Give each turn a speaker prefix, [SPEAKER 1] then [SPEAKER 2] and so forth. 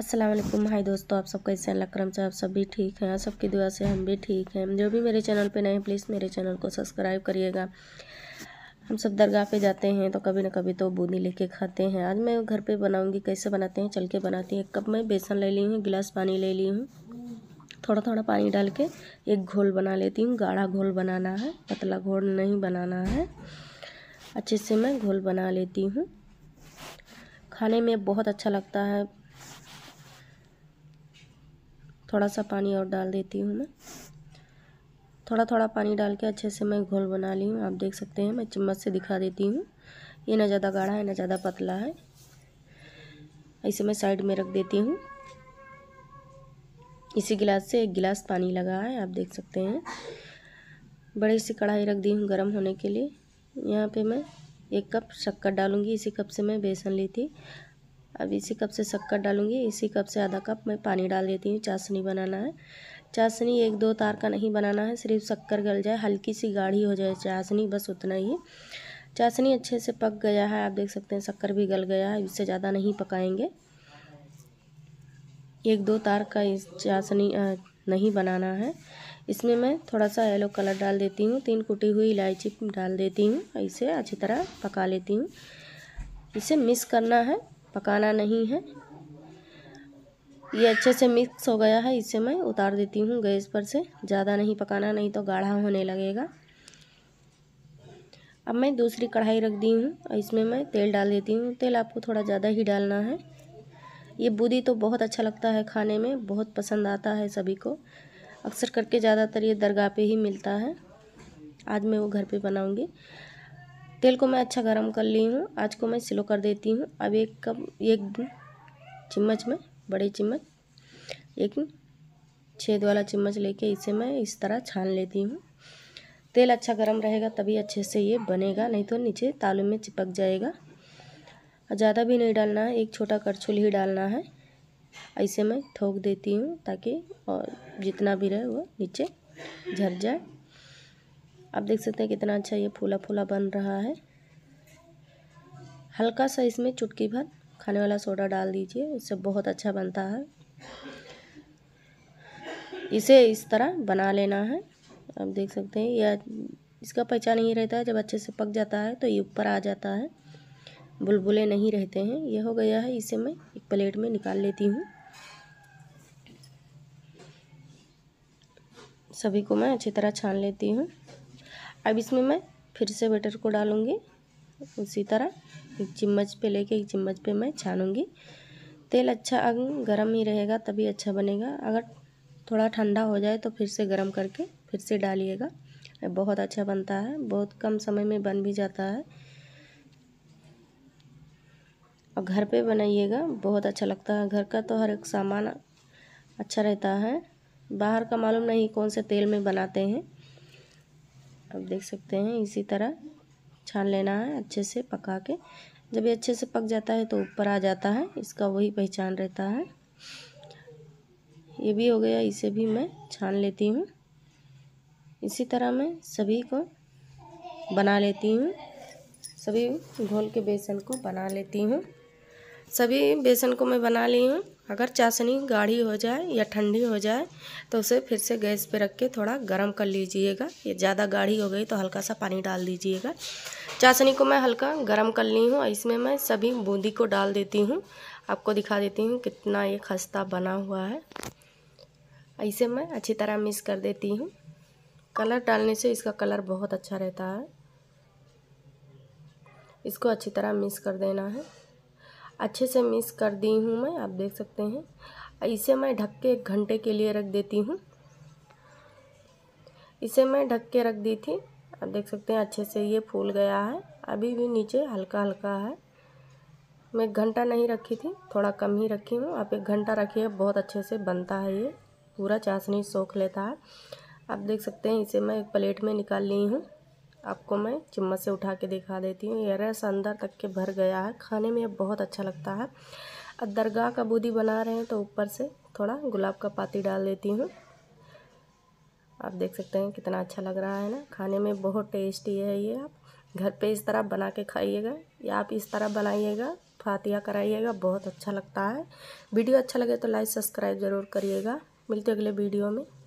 [SPEAKER 1] अस्सलाम वालेकुम हाय दोस्तों आप सब कैसे हैं लक्रम से आप सब भी ठीक हैं सबकी दुआ से हम भी ठीक हैं जो भी मेरे चैनल पे नए हैं प्लीज़ मेरे चैनल को सब्सक्राइब करिएगा हम सब दरगाह पे जाते हैं तो कभी ना कभी तो बूंदी लेके खाते हैं आज मैं घर पे बनाऊंगी कैसे बनाते हैं चल के बनाती हैं कप में बेसन ले ली हूँ गिलास पानी ले ली हूँ थोड़ा थोड़ा पानी डाल के एक घोल बना लेती हूँ गाढ़ा घोल बनाना है पतला घोल नहीं बनाना है अच्छे से मैं घोल बना लेती हूँ खाने में बहुत अच्छा लगता है थोड़ा सा पानी और डाल देती हूँ मैं थोड़ा थोड़ा पानी डाल के अच्छे से मैं घोल बना ली हूँ आप देख सकते हैं मैं चम्मच से दिखा देती हूँ ये ना ज़्यादा गाढ़ा है ना ज़्यादा पतला है इसे मैं साइड में रख देती हूँ इसी गिलास से एक गिलास पानी लगा है आप देख सकते हैं बड़ी सी कढ़ाई रख दी हूँ गर्म होने के लिए यहाँ पे मैं एक कप शक्कर डालूँगी इसी कप से मैं बेसन ली थी अब इसी कप से शक्कर डालूंगी इसी कप से आधा कप मैं पानी डाल देती हूँ चाशनी बनाना है चाशनी एक दो तार का नहीं बनाना है सिर्फ शक्कर गल जाए हल्की सी गाढ़ी हो जाए चाशनी बस उतना ही चाशनी अच्छे से पक गया है आप देख सकते हैं शक्कर भी गल गया है इससे ज़्यादा नहीं पकाएंगे एक दो तार का इस चाशनी नहीं बनाना है इसमें मैं थोड़ा सा येलो कलर डाल देती हूँ तीन कुटी हुई इलायची डाल देती हूँ इसे अच्छी तरह पका लेती हूँ इसे मिक्स करना है पकाना नहीं है ये अच्छे से मिक्स हो गया है इसे मैं उतार देती हूँ गैस पर से ज़्यादा नहीं पकाना नहीं तो गाढ़ा होने लगेगा अब मैं दूसरी कढ़ाई रख दी हूँ इसमें मैं तेल डाल देती हूँ तेल आपको थोड़ा ज़्यादा ही डालना है ये बूदी तो बहुत अच्छा लगता है खाने में बहुत पसंद आता है सभी को अक्सर करके ज़्यादातर ये दरगाह पे ही मिलता है आज मैं वो घर पे बनाऊँगी तेल को मैं अच्छा गर्म कर ली हूँ आज को मैं स्लो कर देती हूँ अब एक कप एक चम्मच में बड़े चम्मच एक छेद वाला चम्मच लेके इसे मैं इस तरह छान लेती हूँ तेल अच्छा गर्म रहेगा तभी अच्छे से ये बनेगा नहीं तो नीचे तालू में चिपक जाएगा ज़्यादा भी नहीं डालना है एक छोटा करछुल ही डालना है ऐसे मैं थोक देती हूँ ताकि और जितना भी रहे वह नीचे झर जाए आप देख सकते हैं कितना अच्छा ये फूला फूला बन रहा है हल्का सा इसमें चुटकी भर खाने वाला सोडा डाल दीजिए उससे बहुत अच्छा बनता है इसे इस तरह बना लेना है आप देख सकते हैं यह इसका पहचान नहीं रहता है जब अच्छे से पक जाता है तो ये ऊपर आ जाता है बुलबुले नहीं रहते हैं यह हो गया है इसे मैं एक प्लेट में निकाल लेती हूँ सभी को मैं अच्छी तरह छान लेती हूँ अब इसमें मैं फिर से बटर को डालूँगी उसी तरह एक चम्मच पे लेके एक चम्मच पे मैं छानूँगी तेल अच्छा अगर गर्म ही रहेगा तभी अच्छा बनेगा अगर थोड़ा ठंडा हो जाए तो फिर से गर्म करके फिर से डालिएगा बहुत अच्छा बनता है बहुत कम समय में बन भी जाता है और घर पे बनाइएगा बहुत अच्छा लगता है घर का तो हर एक सामान अच्छा रहता है बाहर का मालूम नहीं कौन से तेल में बनाते हैं अब देख सकते हैं इसी तरह छान लेना है अच्छे से पका के जब ये अच्छे से पक जाता है तो ऊपर आ जाता है इसका वही पहचान रहता है ये भी हो गया इसे भी मैं छान लेती हूँ इसी तरह मैं सभी को बना लेती हूँ सभी घोल के बेसन को बना लेती हूँ सभी बेसन को मैं बना ली हूँ अगर चाशनी गाढ़ी हो जाए या ठंडी हो जाए तो उसे फिर से गैस पे रख के थोड़ा गर्म कर लीजिएगा ये ज़्यादा गाढ़ी हो गई तो हल्का सा पानी डाल दीजिएगा चाशनी को मैं हल्का गर्म कर ली हूँ इसमें मैं सभी बूंदी को डाल देती हूँ आपको दिखा देती हूँ कितना ये खस्ता बना हुआ है इसे मैं अच्छी तरह मिक्स कर देती हूँ कलर डालने से इसका कलर बहुत अच्छा रहता है इसको अच्छी तरह मिक्स कर देना है अच्छे से मिक्स कर दी हूँ मैं आप देख सकते हैं इसे मैं ढक के एक घंटे के लिए रख देती हूँ इसे मैं ढक के रख दी थी आप देख सकते हैं अच्छे से ये फूल गया है अभी भी नीचे हल्का हल्का है मैं एक घंटा नहीं रखी थी थोड़ा कम ही रखी हूँ आप एक घंटा रखिए बहुत अच्छे से बनता है ये पूरा चाशनी सोख लेता है आप देख सकते हैं इसे मैं एक प्लेट में निकाल ली हूँ आपको मैं चम्मच से उठा के दिखा देती हूँ ये रस अंदर तक के भर गया है खाने में बहुत अच्छा लगता है अब दरगाह का बूदी बना रहे हैं तो ऊपर से थोड़ा गुलाब का पाती डाल देती हूँ आप देख सकते हैं कितना अच्छा लग रहा है ना खाने में बहुत टेस्टी है ये आप घर पे इस तरह बना के खाइएगा या आप इस तरह बनाइएगा फातिया कराइएगा बहुत अच्छा लगता है वीडियो अच्छा लगे तो लाइक सब्सक्राइब ज़रूर करिएगा मिलते अगले वीडियो में